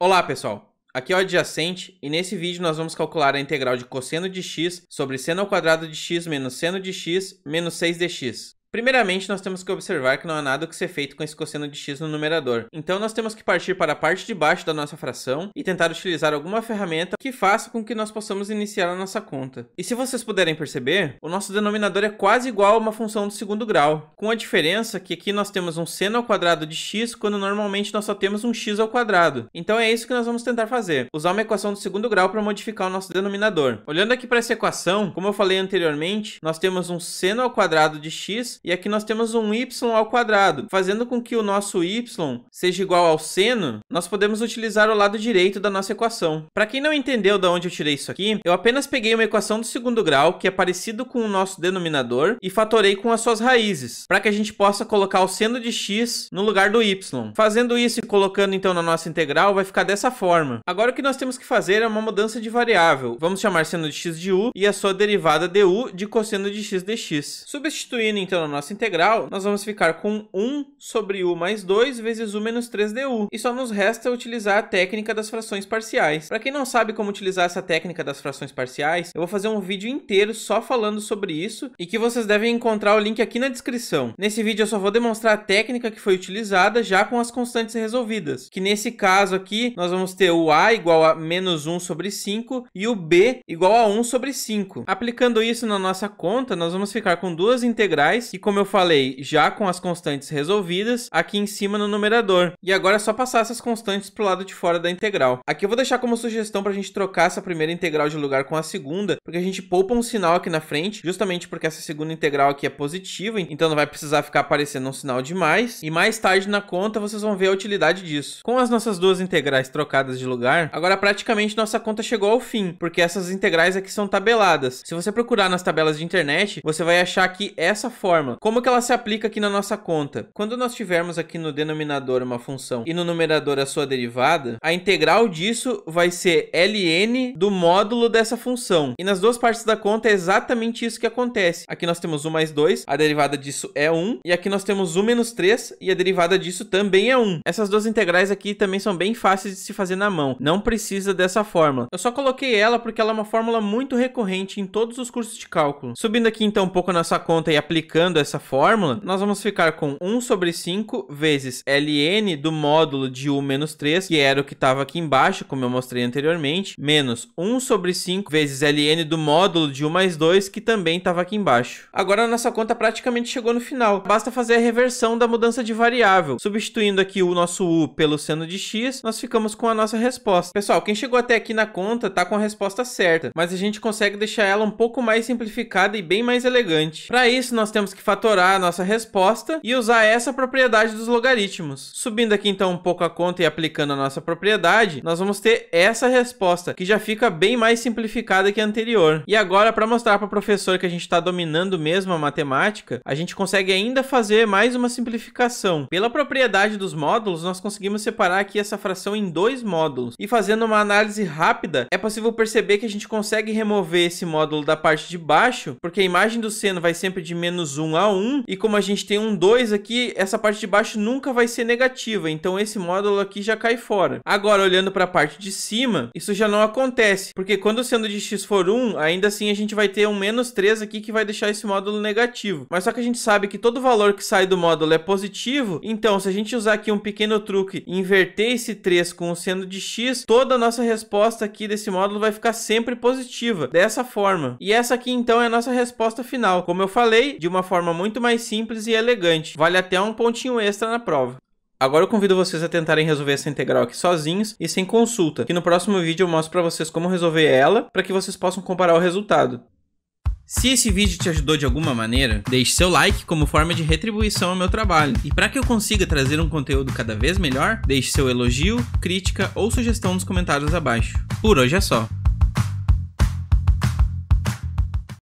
Olá, pessoal! Aqui é o adjacente e nesse vídeo nós vamos calcular a integral de cosseno de x sobre seno ao quadrado de x menos seno de x menos 6 dx. Primeiramente, nós temos que observar que não há nada que ser feito com esse cosseno de x no numerador. Então, nós temos que partir para a parte de baixo da nossa fração e tentar utilizar alguma ferramenta que faça com que nós possamos iniciar a nossa conta. E se vocês puderem perceber, o nosso denominador é quase igual a uma função do segundo grau, com a diferença que aqui nós temos um seno ao quadrado de x, quando normalmente nós só temos um x ao quadrado. Então, é isso que nós vamos tentar fazer, usar uma equação do segundo grau para modificar o nosso denominador. Olhando aqui para essa equação, como eu falei anteriormente, nós temos um seno ao quadrado de x e aqui nós temos um y ao quadrado. Fazendo com que o nosso y seja igual ao seno, nós podemos utilizar o lado direito da nossa equação. Para quem não entendeu de onde eu tirei isso aqui, eu apenas peguei uma equação do segundo grau, que é parecido com o nosso denominador, e fatorei com as suas raízes, para que a gente possa colocar o seno de x no lugar do y. Fazendo isso e colocando então na nossa integral, vai ficar dessa forma. Agora o que nós temos que fazer é uma mudança de variável. Vamos chamar seno de x de u e a sua derivada du de cosseno de x dx. Substituindo então nossa integral, nós vamos ficar com 1 sobre u mais 2 vezes u menos 3 du. E só nos resta utilizar a técnica das frações parciais. Para quem não sabe como utilizar essa técnica das frações parciais, eu vou fazer um vídeo inteiro só falando sobre isso e que vocês devem encontrar o link aqui na descrição. Nesse vídeo eu só vou demonstrar a técnica que foi utilizada já com as constantes resolvidas, que nesse caso aqui nós vamos ter o a igual a menos 1 sobre 5 e o b igual a 1 sobre 5. Aplicando isso na nossa conta, nós vamos ficar com duas integrais como eu falei, já com as constantes resolvidas, aqui em cima no numerador. E agora é só passar essas constantes para o lado de fora da integral. Aqui eu vou deixar como sugestão para a gente trocar essa primeira integral de lugar com a segunda, porque a gente poupa um sinal aqui na frente, justamente porque essa segunda integral aqui é positiva, então não vai precisar ficar aparecendo um sinal demais. E mais tarde na conta vocês vão ver a utilidade disso. Com as nossas duas integrais trocadas de lugar, agora praticamente nossa conta chegou ao fim, porque essas integrais aqui são tabeladas. Se você procurar nas tabelas de internet, você vai achar que essa forma forma, como que ela se aplica aqui na nossa conta? Quando nós tivermos aqui no denominador uma função e no numerador a sua derivada, a integral disso vai ser ln do módulo dessa função. E nas duas partes da conta é exatamente isso que acontece. Aqui nós temos 1 mais 2, a derivada disso é 1, e aqui nós temos 1 menos 3, e a derivada disso também é 1. Essas duas integrais aqui também são bem fáceis de se fazer na mão, não precisa dessa fórmula. Eu só coloquei ela porque ela é uma fórmula muito recorrente em todos os cursos de cálculo. Subindo aqui então um pouco a nossa conta e aplicando essa fórmula, nós vamos ficar com 1 sobre 5 vezes ln do módulo de u menos 3, que era o que estava aqui embaixo, como eu mostrei anteriormente, menos 1 sobre 5 vezes ln do módulo de u mais 2, que também estava aqui embaixo. Agora a nossa conta praticamente chegou no final. Basta fazer a reversão da mudança de variável. Substituindo aqui o nosso u pelo seno de x, nós ficamos com a nossa resposta. Pessoal, quem chegou até aqui na conta está com a resposta certa, mas a gente consegue deixar ela um pouco mais simplificada e bem mais elegante. Para isso, nós temos que fatorar a nossa resposta e usar essa propriedade dos logaritmos. Subindo aqui então um pouco a conta e aplicando a nossa propriedade, nós vamos ter essa resposta, que já fica bem mais simplificada que a anterior. E agora, para mostrar para o professor que a gente está dominando mesmo a matemática, a gente consegue ainda fazer mais uma simplificação. Pela propriedade dos módulos, nós conseguimos separar aqui essa fração em dois módulos. E fazendo uma análise rápida, é possível perceber que a gente consegue remover esse módulo da parte de baixo, porque a imagem do seno vai sempre de menos 1 lá e como a gente tem um 2 aqui, essa parte de baixo nunca vai ser negativa, então esse módulo aqui já cai fora. Agora, olhando para a parte de cima, isso já não acontece, porque quando o seno de x for 1, ainda assim a gente vai ter um menos 3 aqui que vai deixar esse módulo negativo. Mas só que a gente sabe que todo valor que sai do módulo é positivo, então se a gente usar aqui um pequeno truque, inverter esse 3 com o seno de x, toda a nossa resposta aqui desse módulo vai ficar sempre positiva, dessa forma. E essa aqui então é a nossa resposta final. Como eu falei, de uma forma forma muito mais simples e elegante. Vale até um pontinho extra na prova. Agora eu convido vocês a tentarem resolver essa integral aqui sozinhos e sem consulta, que no próximo vídeo eu mostro para vocês como resolver ela, para que vocês possam comparar o resultado. Se esse vídeo te ajudou de alguma maneira, deixe seu like como forma de retribuição ao meu trabalho. E para que eu consiga trazer um conteúdo cada vez melhor, deixe seu elogio, crítica ou sugestão nos comentários abaixo. Por hoje é só.